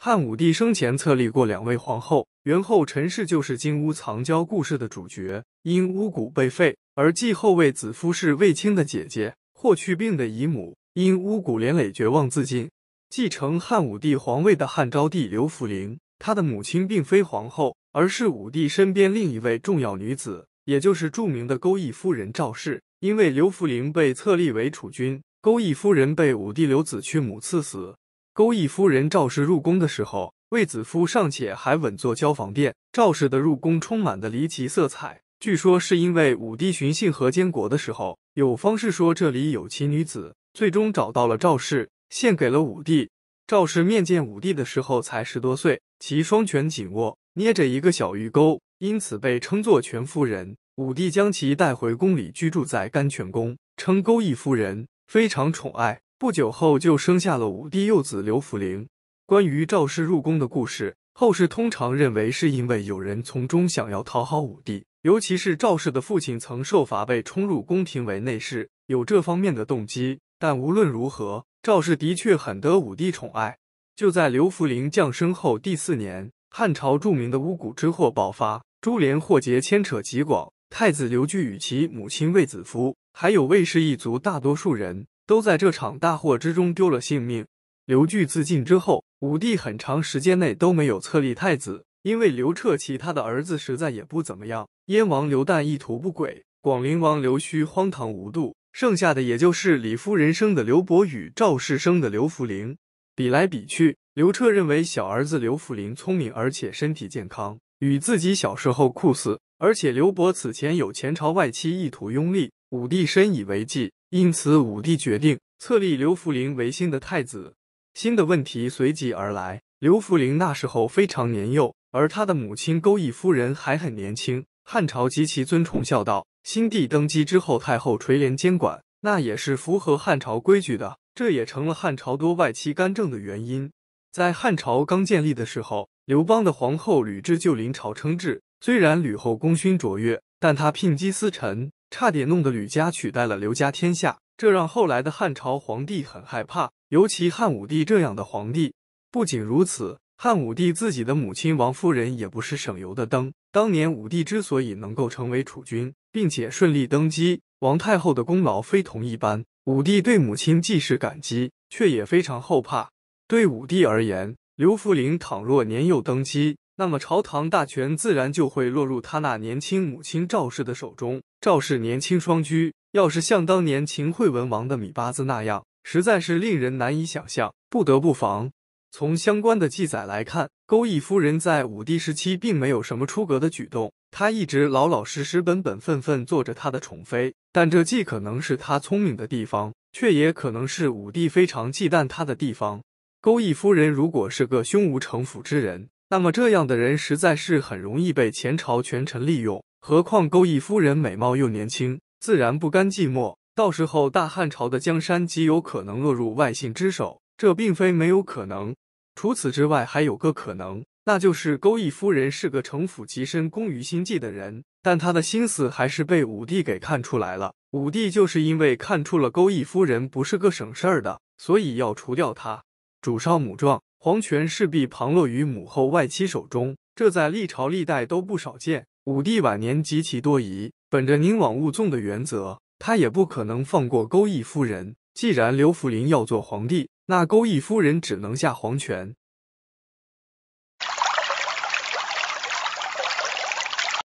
汉武帝生前册立过两位皇后，元后陈氏就是《金屋藏娇》故事的主角。因巫蛊被废，而继后位子夫是卫青的姐姐霍去病的姨母，因巫蛊连累，绝望自尽。继承汉武帝皇位的汉昭帝刘弗陵，他的母亲并非皇后，而是武帝身边另一位重要女子，也就是著名的钩弋夫人赵氏。因为刘弗陵被册立为储君，钩弋夫人被武帝刘子去母赐死。勾弋夫人赵氏入宫的时候，卫子夫尚且还稳坐椒房殿。赵氏的入宫充满的离奇色彩，据说是因为武帝寻衅河间国的时候，有方士说这里有奇女子，最终找到了赵氏，献给了武帝。赵氏面见武帝的时候才十多岁，其双拳紧握，捏着一个小玉钩，因此被称作全夫人。武帝将其带回宫里居住在甘泉宫，称勾弋夫人，非常宠爱。不久后就生下了五帝幼子刘弗陵。关于赵氏入宫的故事，后世通常认为是因为有人从中想要讨好武帝，尤其是赵氏的父亲曾受罚被冲入宫廷为内侍，有这方面的动机。但无论如何，赵氏的确很得武帝宠爱。就在刘弗陵降生后第四年，汉朝著名的巫蛊之祸爆发，株连祸劫牵扯极广，太子刘据与其母亲卫子夫，还有卫氏一族大多数人。都在这场大祸之中丢了性命。刘据自尽之后，武帝很长时间内都没有册立太子，因为刘彻其他的儿子实在也不怎么样。燕王刘旦意图不轨，广陵王刘胥荒唐无度，剩下的也就是李夫人生的刘伯与赵氏生的刘福林。比来比去，刘彻认为小儿子刘福林聪明，而且身体健康，与自己小时候酷似，而且刘伯此前有前朝外戚意图拥立，武帝深以为忌。因此，武帝决定册立刘弗陵为新的太子。新的问题随即而来：刘弗陵那时候非常年幼，而他的母亲钩弋夫人还很年轻。汉朝极其尊崇孝道，新帝登基之后，太后垂帘监管，那也是符合汉朝规矩的。这也成了汉朝多外戚干政的原因。在汉朝刚建立的时候，刘邦的皇后吕雉就临朝称制。虽然吕后功勋卓越，但她牝鸡司晨。差点弄得吕家取代了刘家天下，这让后来的汉朝皇帝很害怕，尤其汉武帝这样的皇帝。不仅如此，汉武帝自己的母亲王夫人也不是省油的灯。当年武帝之所以能够成为储君，并且顺利登基，王太后的功劳非同一般。武帝对母亲既是感激，却也非常后怕。对武帝而言，刘弗陵倘若年幼登基，那么朝堂大权自然就会落入他那年轻母亲赵氏的手中。赵氏年轻双居，要是像当年秦惠文王的米八子那样，实在是令人难以想象，不得不防。从相关的记载来看，勾弋夫人在武帝时期并没有什么出格的举动，她一直老老实实、本本分分做着她的宠妃。但这既可能是她聪明的地方，却也可能是武帝非常忌惮她的地方。勾弋夫人如果是个胸无城府之人，那么这样的人实在是很容易被前朝权臣利用，何况勾弋夫人美貌又年轻，自然不甘寂寞。到时候大汉朝的江山极有可能落入外姓之手，这并非没有可能。除此之外，还有个可能，那就是勾弋夫人是个城府极深、工于心计的人，但他的心思还是被武帝给看出来了。武帝就是因为看出了勾弋夫人不是个省事儿的，所以要除掉他。主少母状。皇权势必旁落于母后外戚手中，这在历朝历代都不少见。武帝晚年极其多疑，本着宁往勿纵的原则，他也不可能放过勾弋夫人。既然刘弗陵要做皇帝，那勾弋夫人只能下皇权。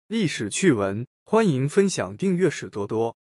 历史趣闻，欢迎分享，订阅史多多。